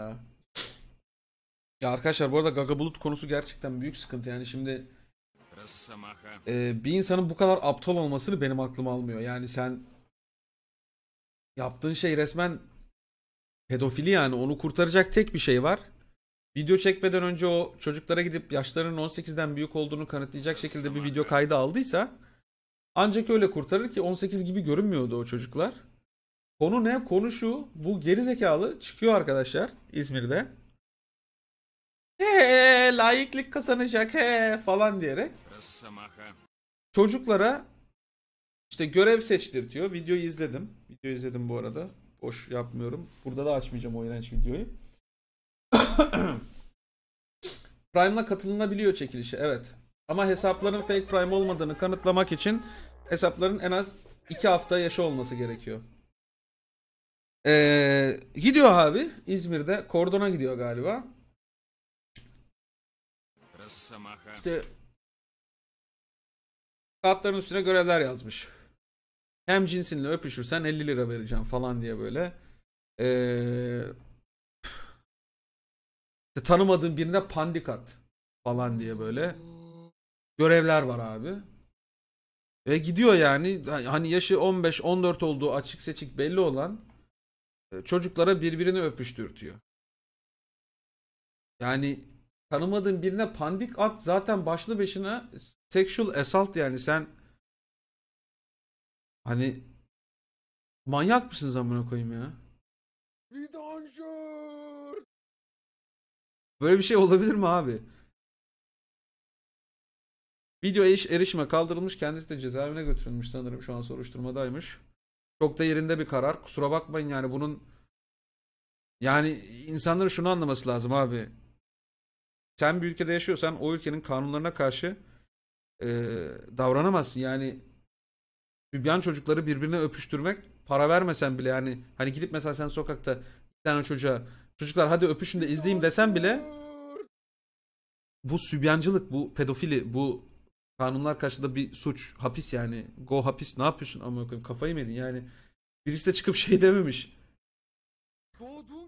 Ya. arkadaşlar bu arada Gaga Bulut konusu gerçekten büyük sıkıntı yani şimdi e, bir insanın bu kadar aptal olmasını benim aklım almıyor. Yani sen yaptığın şey resmen pedofili yani onu kurtaracak tek bir şey var. Video çekmeden önce o çocuklara gidip yaşlarının 18'den büyük olduğunu kanıtlayacak şekilde bir video kaydı aldıysa ancak öyle kurtarır ki 18 gibi görünmüyordu o çocuklar. Konu ne? Konu şu. Bu zekalı çıkıyor arkadaşlar İzmir'de. He layıklık kazanacak he falan diyerek. Çocuklara işte görev seçtirtiyor. Video izledim. video izledim bu arada. Boş yapmıyorum. Burada da açmayacağım o iğrenç videoyu. Prime'la katılınabiliyor çekilişe evet. Ama hesapların fake prime olmadığını kanıtlamak için hesapların en az 2 hafta yaşı olması gerekiyor. Ee, gidiyor abi İzmir'de kordona gidiyor galiba. İşte kağıtların üstüne görevler yazmış. Hem cinsinle öpüşürsen 50 lira vereceğim falan diye böyle. Ee, işte tanımadığın birine pandik at falan diye böyle görevler var abi. Ve gidiyor yani hani yaşı 15-14 olduğu açık seçik belli olan çocuklara birbirini öpüştürtüyor. Yani tanımadığın birine pandik at zaten başlı başına sexual assault yani sen hani manyak mısın zamanı koyayım ya? Vidanjör! Böyle bir şey olabilir mi abi? Video eriş erişime kaldırılmış. Kendisi de cezaevine götürülmüş sanırım. Şu an soruşturmadaymış. Çok da yerinde bir karar. Kusura bakmayın yani bunun yani insanların şunu anlaması lazım abi. Sen bir ülkede yaşıyorsan o ülkenin kanunlarına karşı e, davranamazsın. Yani Sübyan çocukları birbirine öpüştürmek para vermesen bile yani hani gidip mesela sen sokakta bir tane çocuğa çocuklar hadi öpüşün de izleyeyim desen bile bu sübyancılık, bu pedofili, bu Kanunlar karşısında bir suç hapis yani. Go hapis ne yapıyorsun amına koyayım kafayı mı yedin yani. Birisi de çıkıp şey dememiş.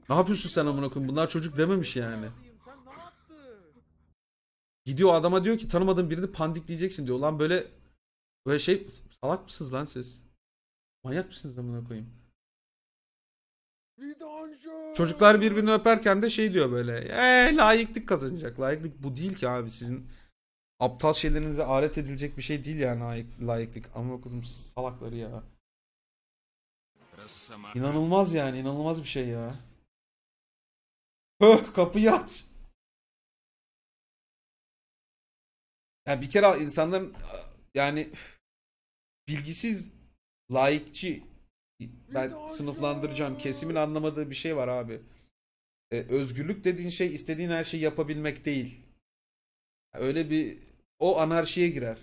Ne yapıyorsun sen amına koyayım bunlar çocuk dememiş yani. Gidiyor adama diyor ki tanımadığın birini pandik diyeceksin diyor. Lan böyle böyle şey salak mısınız lan siz? Manyak mısınız amına koyayım? Çocuklar birbirini öperken de şey diyor böyle. Eee layıklık kazanacak. Layıklık bu değil ki abi sizin aptal şeylerinize alet edilecek bir şey değil yani layıklık. Amına kodum salakları ya. İnanılmaz yani inanılmaz bir şey ya. Höh kapıyı aç. Yani bir kere insanların yani bilgisiz laikçi ben sınıflandıracağım kesimin anlamadığı bir şey var abi. Ee, özgürlük dediğin şey istediğin her şeyi yapabilmek değil. Öyle bir o anarşiye girer.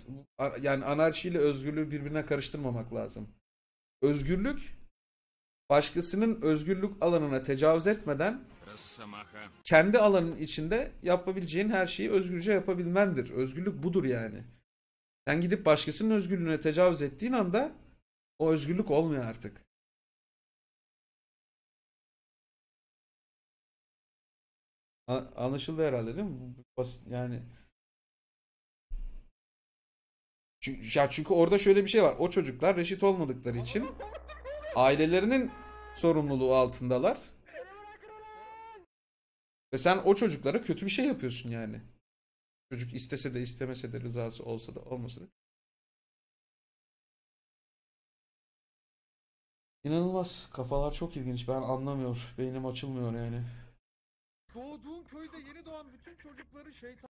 Yani anarşiyle özgürlüğü birbirine karıştırmamak lazım. Özgürlük başkasının özgürlük alanına tecavüz etmeden kendi alanın içinde yapabileceğin her şeyi özgürce yapabilmendir. Özgürlük budur yani. Sen gidip başkasının özgürlüğüne tecavüz ettiğin anda o özgürlük olmuyor artık. Anlaşıldı herhalde değil mi? Basit yani çünkü, ya çünkü orada şöyle bir şey var. O çocuklar reşit olmadıkları için ailelerinin sorumluluğu altındalar. Ve sen o çocuklara kötü bir şey yapıyorsun yani. Çocuk istese de istemese de rızası olsa da olmasa da. İnanılmaz. Kafalar çok ilginç. Ben anlamıyor. Beynim açılmıyor yani. Doğduğun köyde yeni doğan bütün çocukları şeytan